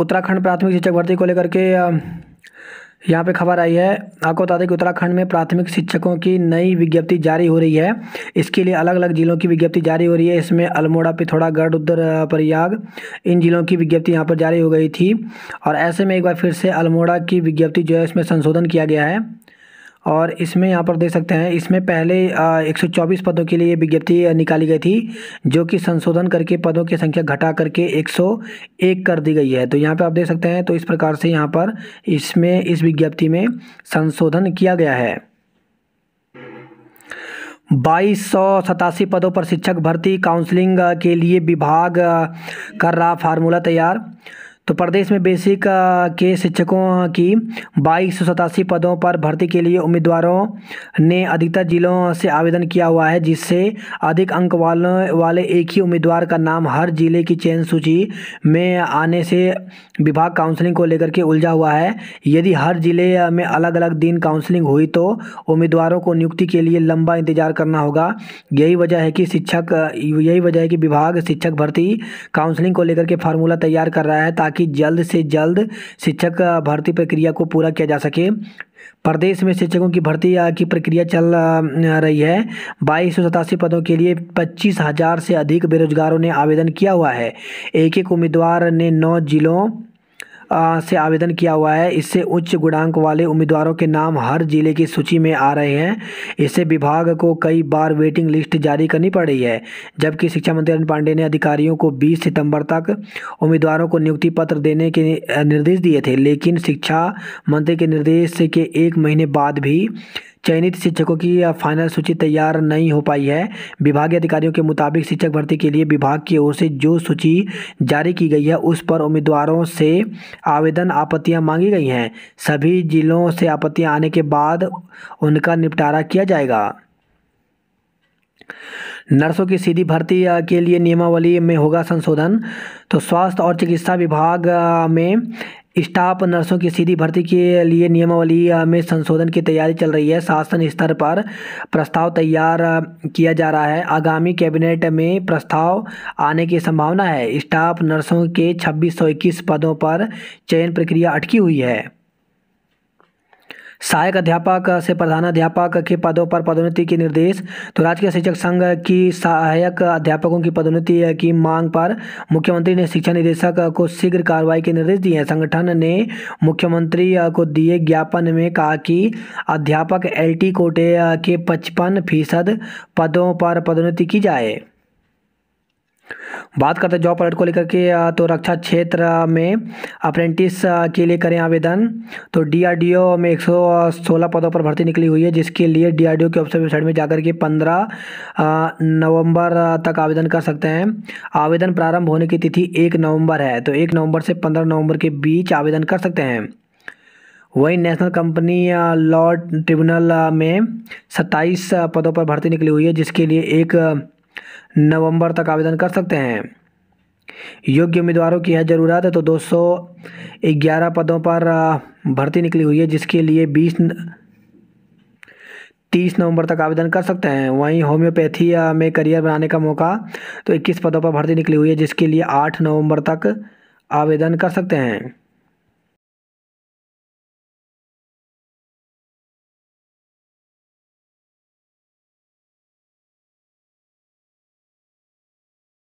उत्तराखंड प्राथमिक शिक्षक भर्ती को लेकर के यहाँ पे खबर आई है आपको बता दें कि उत्तराखंड में प्राथमिक शिक्षकों की नई विज्ञप्ति जारी हो रही है इसके लिए अलग अलग ज़िलों की विज्ञप्ति जारी हो रही है इसमें अल्मोड़ा पिथौरागढ़ उत्तर प्रयाग इन ज़िलों की विज्ञप्ति यहाँ पर जारी हो गई थी और ऐसे में एक बार फिर से अल्मोड़ा की विज्ञप्ति जो है इसमें संशोधन किया गया है और इसमें यहाँ पर देख सकते हैं इसमें पहले एक सौ चौबीस पदों के लिए विज्ञप्ति निकाली गई थी जो कि संशोधन करके पदों की संख्या घटा करके एक सौ एक कर दी गई है तो यहाँ पर आप देख सकते हैं तो इस प्रकार से यहाँ पर इसमें इस विज्ञप्ति में संशोधन किया गया है बाईस सौ सतासी पदों पर शिक्षक भर्ती काउंसलिंग के लिए विभाग कर रहा फार्मूला तैयार तो प्रदेश में बेसिक के शिक्षकों की बाईस सौ सतासी पदों पर भर्ती के लिए उम्मीदवारों ने अधिकतर जिलों से आवेदन किया हुआ है जिससे अधिक अंक वालों वाले एक ही उम्मीदवार का नाम हर जिले की चयन सूची में आने से विभाग काउंसलिंग को लेकर के उलझा हुआ है यदि हर जिले में अलग अलग दिन काउंसलिंग हुई तो उम्मीदवारों को नियुक्ति के लिए लंबा इंतजार करना होगा यही वजह है कि शिक्षक यही वजह है कि विभाग शिक्षक भर्ती काउंसलिंग को लेकर के फार्मूला तैयार कर रहा है ताकि ताकि जल्द से जल्द शिक्षक भर्ती प्रक्रिया को पूरा किया जा सके प्रदेश में शिक्षकों की भर्ती की प्रक्रिया चल रही है बाईस सौ सतासी पदों के लिए पच्चीस हज़ार से अधिक बेरोजगारों ने आवेदन किया हुआ है एक एक उम्मीदवार ने नौ जिलों से आवेदन किया हुआ है इससे उच्च गुणांक वाले उम्मीदवारों के नाम हर जिले की सूची में आ रहे हैं इससे विभाग को कई बार वेटिंग लिस्ट जारी करनी पड़ रही है जबकि शिक्षा मंत्री अरुण पांडे ने अधिकारियों को बीस सितम्बर तक उम्मीदवारों को नियुक्ति पत्र देने के निर्देश दिए थे लेकिन शिक्षा मंत्री के निर्देश के एक महीने बाद भी चयनित शिक्षकों की फाइनल सूची तैयार नहीं हो पाई है विभागीय अधिकारियों के मुताबिक शिक्षक भर्ती के लिए विभाग की ओर से जो सूची जारी की गई है उस पर उम्मीदवारों से आवेदन आपत्तियां मांगी गई हैं सभी जिलों से आपत्तियां आने के बाद उनका निपटारा किया जाएगा नर्सों की सीधी भर्ती के लिए नियमावली में होगा संशोधन तो स्वास्थ्य और चिकित्सा विभाग में स्टाफ नर्सों की सीधी भर्ती के लिए नियमावली में संशोधन की तैयारी चल रही है शासन स्तर पर प्रस्ताव तैयार किया जा रहा है आगामी कैबिनेट में प्रस्ताव आने की संभावना है स्टाफ नर्सों के छब्बीस पदों पर चयन प्रक्रिया अटकी हुई है सहायक अध्यापक से प्रधानाध्यापक के पदों पर पदोन्नति के निर्देश तो राजकीय शिक्षक संघ की सहायक अध्यापकों की पदोन्नति की मांग पर मुख्यमंत्री ने शिक्षा निदेशक को शीघ्र कार्रवाई के निर्देश दिए हैं संगठन ने मुख्यमंत्री को दिए ज्ञापन में कहा कि अध्यापक एल कोटे के पचपन फीसद पदों पर पदोन्नति की जाए बात करते हैं जॉब अलर्ट को लेकर के तो रक्षा क्षेत्र में अप्रेंटिस के लिए करें आवेदन तो डीआरडीओ में 116 पदों पर भर्ती निकली हुई है जिसके लिए डीआरडीओ के ऑप्शन वेबसाइट में जाकर के 15 नवंबर तक आवेदन कर सकते हैं आवेदन प्रारंभ होने की तिथि एक नवंबर है तो एक नवंबर से पंद्रह नवंबर के बीच आवेदन कर सकते हैं वहीं नेशनल कंपनी लॉ ट्रिब्यूनल में सत्ताईस पदों पर भर्ती निकली हुई है जिसके लिए एक नवंबर तक आवेदन कर सकते हैं योग्य उम्मीदवारों की यह ज़रूरत है तो 211 पदों पर भर्ती निकली हुई है जिसके लिए 20 तीस नवंबर तक आवेदन कर सकते हैं वहीं होम्योपैथी में करियर बनाने का मौका तो इक्कीस पदों पर भर्ती निकली हुई है जिसके लिए आठ नवंबर तक आवेदन कर सकते हैं